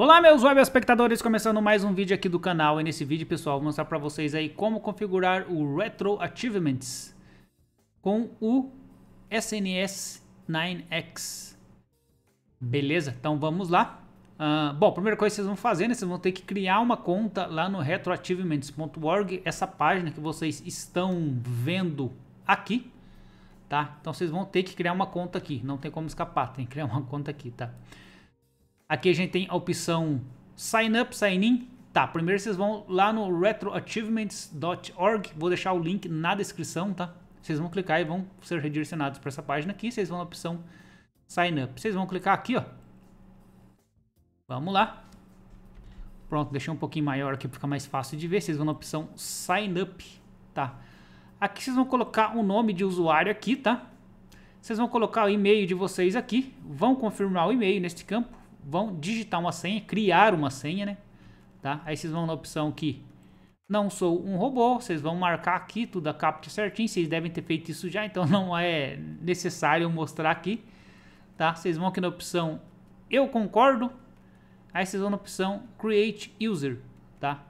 Olá meus web espectadores, começando mais um vídeo aqui do canal e nesse vídeo pessoal vou mostrar para vocês aí como configurar o Retro Achievements com o SNS 9X. Beleza? Então vamos lá. Uh, bom, primeira coisa que vocês vão fazer, né, vocês vão ter que criar uma conta lá no retroachievements.org, essa página que vocês estão vendo aqui, tá? Então vocês vão ter que criar uma conta aqui, não tem como escapar, tem que criar uma conta aqui, tá? Aqui a gente tem a opção Sign Up, Sign In. Tá, primeiro vocês vão lá no retroachievements.org. Vou deixar o link na descrição, tá? Vocês vão clicar e vão ser redirecionados para essa página aqui. Vocês vão na opção Sign Up. Vocês vão clicar aqui, ó. Vamos lá. Pronto, deixei um pouquinho maior aqui para ficar mais fácil de ver. Vocês vão na opção Sign Up, tá? Aqui vocês vão colocar o um nome de usuário aqui, tá? Vocês vão colocar o e-mail de vocês aqui. Vão confirmar o e-mail neste campo vão digitar uma senha, criar uma senha, né? Tá? Aí vocês vão na opção aqui, não sou um robô, vocês vão marcar aqui tudo a captcha certinho, vocês devem ter feito isso já, então não é necessário mostrar aqui, tá? Vocês vão aqui na opção eu concordo, aí vocês vão na opção create user, tá?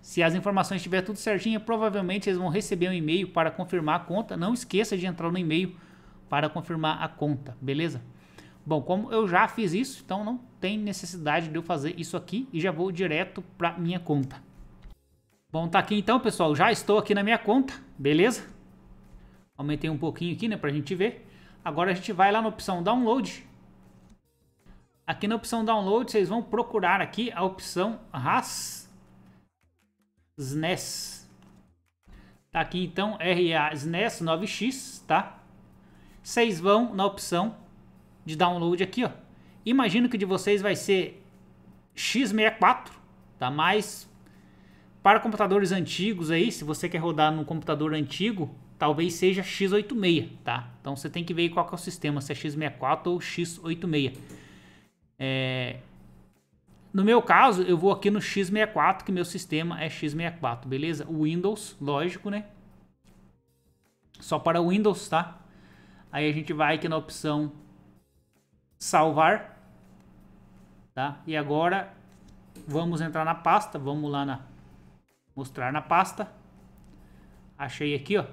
Se as informações estiver tudo certinho, provavelmente vocês vão receber um e-mail para confirmar a conta. Não esqueça de entrar no e-mail para confirmar a conta, beleza? Bom, como eu já fiz isso, então não tem necessidade de eu fazer isso aqui e já vou direto para minha conta. Bom, tá aqui então, pessoal. Já estou aqui na minha conta, beleza? Aumentei um pouquinho aqui, né, para a gente ver. Agora a gente vai lá na opção Download. Aqui na opção Download, vocês vão procurar aqui a opção RAS SNES. Tá aqui então, RA SNES 9X, tá? Vocês vão na opção de download aqui, ó. Imagino que de vocês vai ser x64, tá? Mas para computadores antigos aí, se você quer rodar num computador antigo, talvez seja x86, tá? Então você tem que ver qual que é o sistema, se é x64 ou x86. É... No meu caso, eu vou aqui no x64, que meu sistema é x64, beleza? Windows, lógico, né? Só para Windows, tá? Aí a gente vai aqui na opção salvar, tá? E agora vamos entrar na pasta, vamos lá na mostrar na pasta. Achei aqui, ó.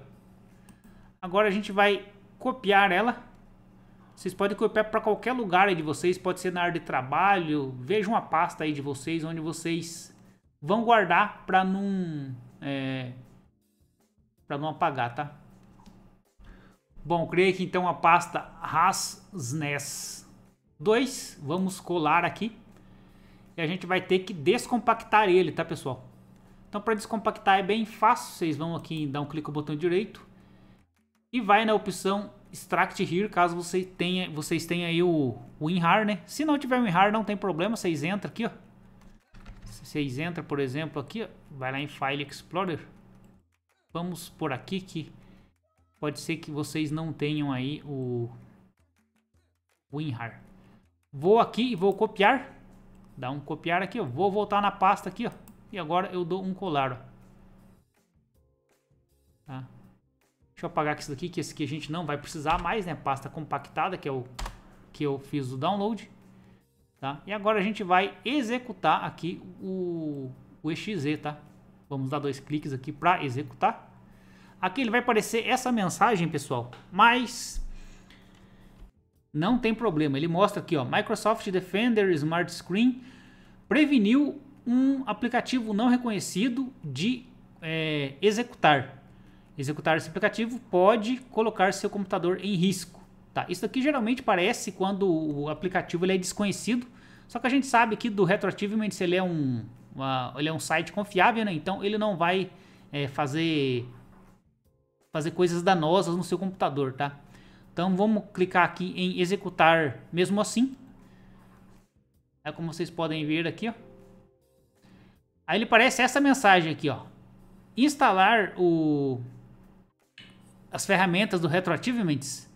Agora a gente vai copiar ela. Vocês podem copiar para qualquer lugar aí de vocês, pode ser na área de trabalho, veja uma pasta aí de vocês onde vocês vão guardar para não é, para não apagar, tá? Bom, criei aqui então a pasta Rasnes. 2, vamos colar aqui. E a gente vai ter que descompactar ele, tá pessoal? Então para descompactar é bem fácil, vocês vão aqui dar um clique no botão direito e vai na opção Extract Here, caso você tenha, vocês tenham aí o, o WinRAR, né? Se não tiver WinRAR não tem problema, vocês entram aqui, ó. Vocês entram, por exemplo, aqui, ó, vai lá em File Explorer. Vamos por aqui que pode ser que vocês não tenham aí o WinRAR. Vou aqui e vou copiar. Dá um copiar aqui, ó. Vou voltar na pasta aqui, ó. E agora eu dou um colar, ó. Tá? Deixa eu apagar isso daqui, que esse aqui a gente não vai precisar mais, né? Pasta compactada, que é o que eu fiz o download. Tá? E agora a gente vai executar aqui o, o exe, tá? Vamos dar dois cliques aqui para executar. Aqui ele vai aparecer essa mensagem, pessoal. Mas não tem problema. Ele mostra aqui, ó, Microsoft Defender Smart Screen preveniu um aplicativo não reconhecido de é, executar. Executar esse aplicativo pode colocar seu computador em risco. Tá? Isso aqui geralmente parece quando o aplicativo ele é desconhecido, só que a gente sabe que do Retroachievement ele é um, uma, ele é um site confiável, né? então ele não vai é, fazer fazer coisas danosas no seu computador, tá? Então vamos clicar aqui em executar mesmo assim. É como vocês podem ver aqui, ó. Aí ele aparece essa mensagem aqui, ó. Instalar o as ferramentas do Retroachievements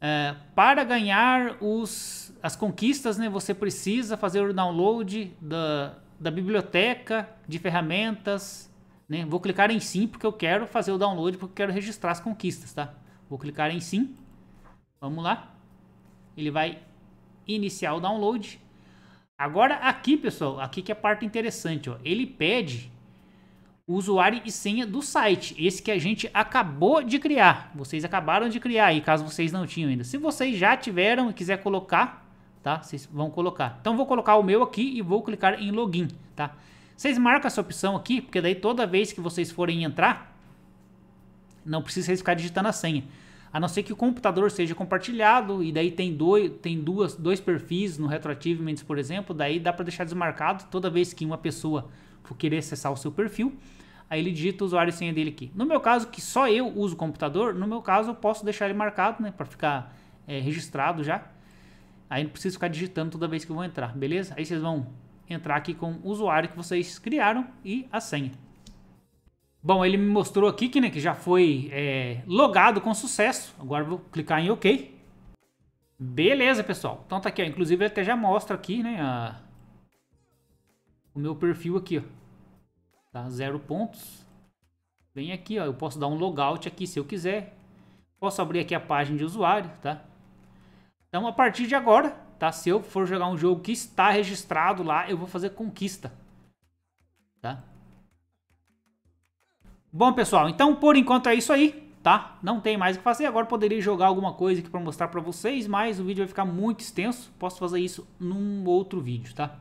é, para ganhar os, as conquistas, né, você precisa fazer o download da, da biblioteca de ferramentas. Né? Vou clicar em sim porque eu quero fazer o download, porque eu quero registrar as conquistas. Tá? Vou clicar em sim. Vamos lá. Ele vai iniciar o download. Agora aqui, pessoal, aqui que é a parte interessante, ó. Ele pede usuário e senha do site, esse que a gente acabou de criar. Vocês acabaram de criar aí, caso vocês não tinham ainda. Se vocês já tiveram e quiser colocar, tá? Vocês vão colocar. Então vou colocar o meu aqui e vou clicar em login, tá? Vocês marcam essa opção aqui, porque daí toda vez que vocês forem entrar, não precisa vocês ficar digitando a senha a não ser que o computador seja compartilhado, e daí tem, dois, tem duas, dois perfis no Retroachievements, por exemplo, daí dá para deixar desmarcado toda vez que uma pessoa for querer acessar o seu perfil, aí ele digita o usuário e senha dele aqui. No meu caso, que só eu uso o computador, no meu caso eu posso deixar ele marcado, né, para ficar é, registrado já. Aí não preciso ficar digitando toda vez que eu vou entrar, beleza? Aí vocês vão entrar aqui com o usuário que vocês criaram e a senha. Bom, ele me mostrou aqui que, né, que já foi é, logado com sucesso. Agora vou clicar em OK. Beleza, pessoal. Então tá aqui, ó. Inclusive ele até já mostra aqui, né, a... o meu perfil aqui, ó. Tá, zero pontos. Vem aqui, ó. Eu posso dar um logout aqui se eu quiser. Posso abrir aqui a página de usuário, tá? Então a partir de agora, tá? Se eu for jogar um jogo que está registrado lá, eu vou fazer conquista, tá? Bom, pessoal, então por enquanto é isso aí, tá? Não tem mais o que fazer. Agora poderia jogar alguma coisa aqui para mostrar para vocês, mas o vídeo vai ficar muito extenso. Posso fazer isso num outro vídeo, tá?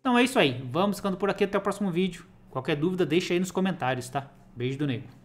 Então é isso aí. Vamos ficando por aqui. Até o próximo vídeo. Qualquer dúvida, deixa aí nos comentários, tá? Beijo do Nego.